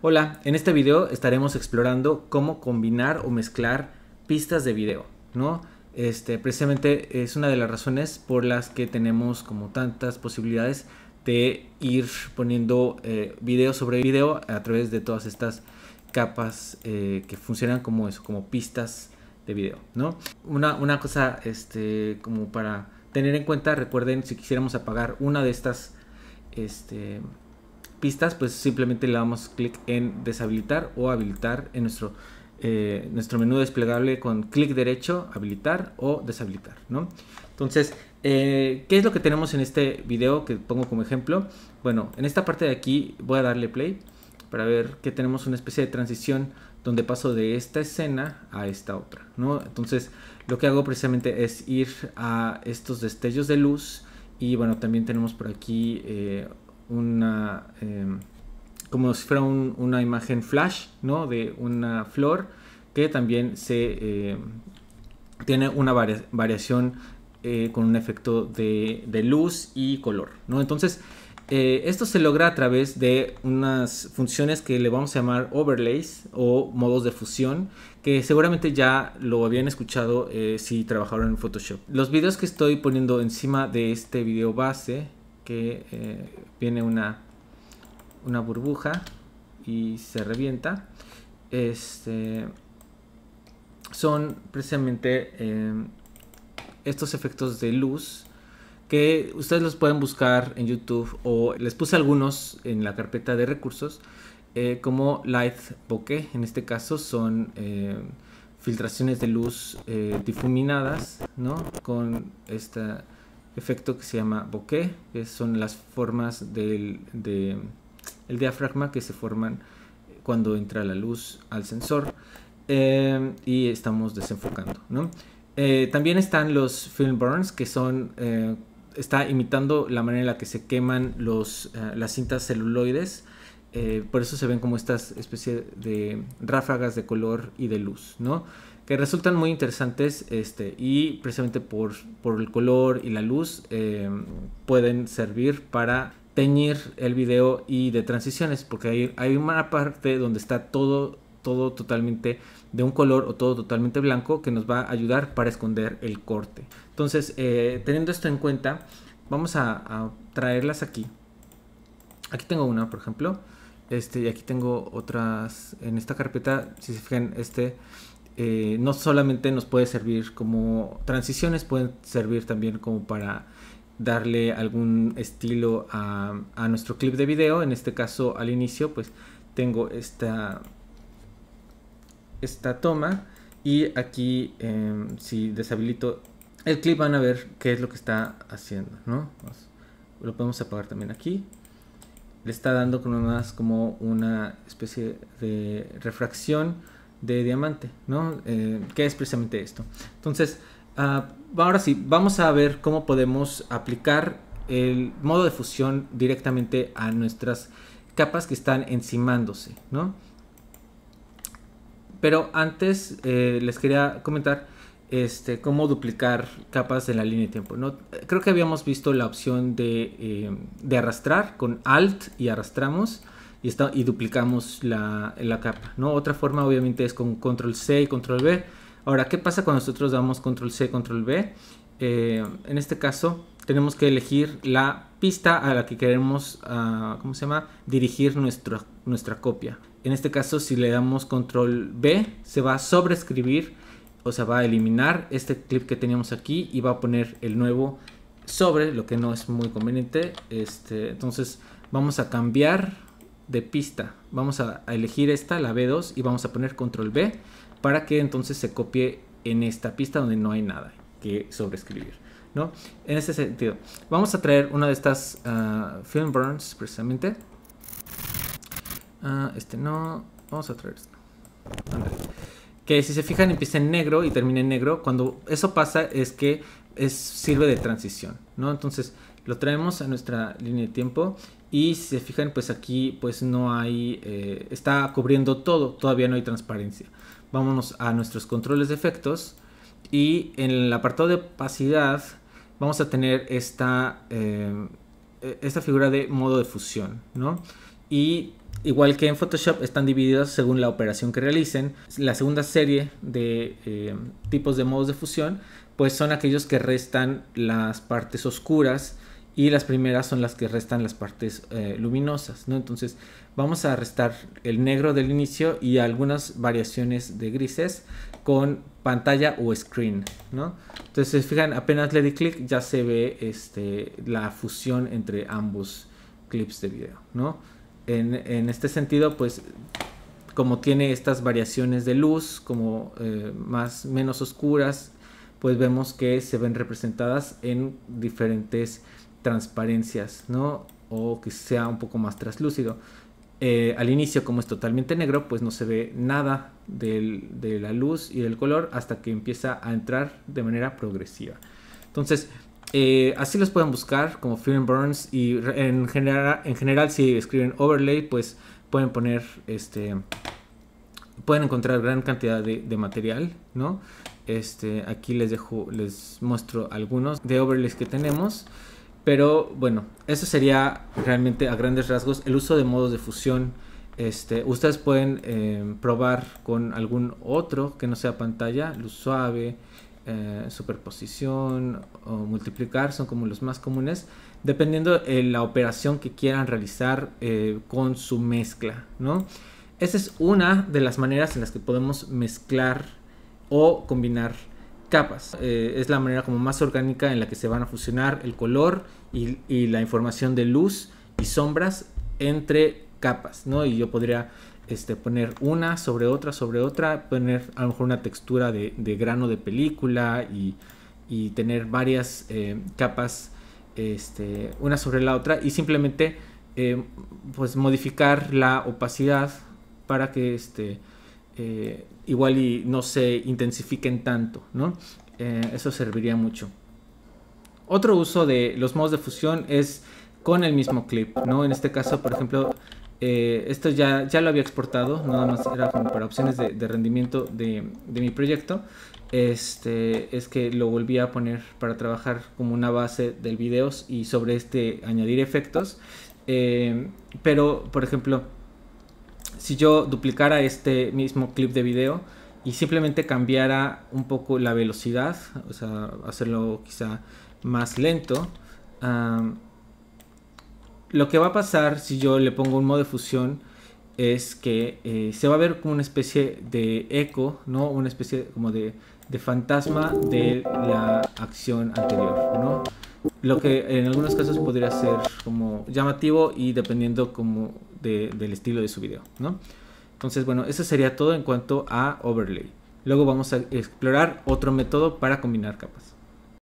Hola, en este video estaremos explorando cómo combinar o mezclar pistas de video, ¿no? Este, precisamente es una de las razones por las que tenemos como tantas posibilidades de ir poniendo eh, video sobre video a través de todas estas capas eh, que funcionan como eso, como pistas de video, ¿no? Una, una cosa este, como para tener en cuenta, recuerden, si quisiéramos apagar una de estas este, pistas, pues simplemente le damos clic en deshabilitar o habilitar en nuestro, eh, nuestro menú desplegable con clic derecho, habilitar o deshabilitar, ¿no? Entonces, eh, ¿qué es lo que tenemos en este video que pongo como ejemplo? Bueno, en esta parte de aquí voy a darle play para ver que tenemos una especie de transición donde paso de esta escena a esta otra, ¿no? Entonces, lo que hago precisamente es ir a estos destellos de luz y bueno, también tenemos por aquí... Eh, una, em, como si fuera una imagen flash, ¿no? De una flor que también se em, tiene una variación eh, con un efecto de, de, luz y color, ¿no? Entonces, eh, esto se logra a través de unas funciones que le vamos a llamar overlays o modos de fusión, que seguramente ya lo habían escuchado eh, si trabajaron en Photoshop. Los videos que estoy poniendo encima de este video base que eh, viene una, una burbuja y se revienta, este, son precisamente eh, estos efectos de luz que ustedes los pueden buscar en YouTube o les puse algunos en la carpeta de recursos eh, como light bokeh en este caso son filtraciones de luz difuminadas ¿no? con esta efecto que se llama bokeh, que son las formas del de, diafragma que se forman cuando entra la luz al sensor eh, y estamos desenfocando. Eh, también están los film burns, que son eh, está imitando la manera en la que se queman los, las cintas celuloides. por eso se ven como estas especie de ráfagas de color y de luz, ¿no? que resultan muy interesantes este, y precisamente por, por el color y la luz eh, pueden servir para teñir el video y de transiciones porque hay, hay una parte donde está todo todo totalmente de un color o todo totalmente blanco que nos va a ayudar para esconder el corte entonces eh, teniendo esto en cuenta vamos a, a, traerlas aquí aquí tengo una por ejemplo este y aquí tengo otras en esta carpeta si se fijan este eh, no solamente nos puede servir como transiciones, pueden servir también como para darle algún estilo a, nuestro clip de video. En este caso, al inicio, pues tengo esta, esta toma y aquí em, si deshabilito el clip van a ver qué es lo que está haciendo, pues, Lo podemos apagar también aquí. Le está dando como más como una especie de refracción de diamante, ¿no? Eh, que es precisamente esto. Entonces, ah, ahora sí, vamos a ver cómo podemos aplicar el modo de fusión directamente a nuestras capas que están encimándose, ¿no? Pero antes eh, les quería comentar este, cómo duplicar capas en la línea de tiempo. ¿no? Creo que habíamos visto la opción de, eh, de arrastrar con Alt y arrastramos y, está, y duplicamos la, capa. ¿no? Otra forma obviamente es con control C y control v Ahora, ¿qué pasa cuando nosotros damos control C, control B? Eh, en este caso tenemos que elegir la pista a la que queremos, ah, ¿cómo se llama? Dirigir nuestra copia. En este caso, si le damos control B, se va a sobrescribir o sea, va a eliminar este clip que teníamos aquí y va a poner el nuevo sobre, lo que no es muy conveniente. Este, entonces, vamos a cambiar de pista. Vamos a, elegir esta, la B2, y vamos a poner control B para que entonces se copie en esta pista donde no hay nada que sobreescribir. ¿no? En ese sentido, vamos a traer una de estas ah, film burns precisamente. Ah, este no, vamos a traer esto. Que si se fijan empieza en negro y termina en negro. Cuando eso pasa es que es, sirve de transición, ¿no? Entonces, lo traemos a nuestra línea de tiempo y si se fijan pues aquí pues no hay, eh, está cubriendo todo, todavía no hay transparencia. Vámonos a nuestros controles de efectos y en el apartado de opacidad vamos a tener esta, eh, e, esta figura de modo de fusión, Y igual que en Photoshop están divididos según la operación que realicen. La segunda serie de eh, tipos de modos de fusión pues son aquellos que restan las partes oscuras y las primeras son las que restan las partes eh, luminosas, ¿no? Entonces vamos a restar el negro del inicio y algunas variaciones de grises con pantalla o screen, ¿no? Entonces fijan, apenas le di clic ya se ve este, la fusión entre ambos clips de video, ¿no? En, este sentido, pues como tiene estas variaciones de luz, como eh, más menos oscuras, pues vemos que se ven representadas en diferentes transparencias, ¿no? O que sea un poco más translúcido. Eh, al inicio, como es totalmente negro, pues no se ve nada de la luz y del color hasta que empieza a entrar de manera progresiva. Entonces, eh, así los pueden buscar como Film Burns y en, general en general si escriben overlay, pues pueden poner este... Pueden encontrar gran cantidad de, material, ¿no? Este, aquí les dejo, les muestro algunos de overlays que tenemos. Pero bueno, eso sería realmente a grandes rasgos el uso de modos de fusión. Este, ustedes pueden eh, probar con algún otro que no sea pantalla, luz suave, eh, superposición o multiplicar, son como los más comunes, dependiendo de la operación que quieran realizar eh, con su mezcla, ¿no? Esa es una de las maneras en las que podemos mezclar o combinar capas. Eh, es la manera como más orgánica en la que se van a fusionar el color y, la información de luz y sombras entre capas, ¿no? Y yo podría este, poner una sobre otra, sobre otra, poner a lo mejor una textura de, grano de película y, tener varias eh, capas este, una sobre la otra y simplemente eh, pues modificar la opacidad para que este, igual y no se intensifiquen tanto, ¿no? Eh, eso serviría mucho. Otro uso de los modos de fusión es con el mismo clip, ¿no? En este caso, por ejemplo, eh, esto ya, ya lo había exportado, nada más era como para opciones de, rendimiento de, mi proyecto. Este es que lo volví a poner para trabajar como una base del videos y sobre este añadir efectos. Eh, pero, por ejemplo, si yo duplicara este mismo clip de video y simplemente cambiara un poco la velocidad, o sea, hacerlo quizá más lento, lo que va a pasar si yo le pongo un modo de fusión es que eh, se va a ver como una especie de eco, ¿no? Una especie como de, de fantasma de la acción anterior, ¿no? Lo que en algunos casos podría ser como llamativo y dependiendo como del estilo de su video, ¿no? Entonces, bueno, eso sería todo en cuanto a overlay. Luego vamos a explorar otro método para combinar capas.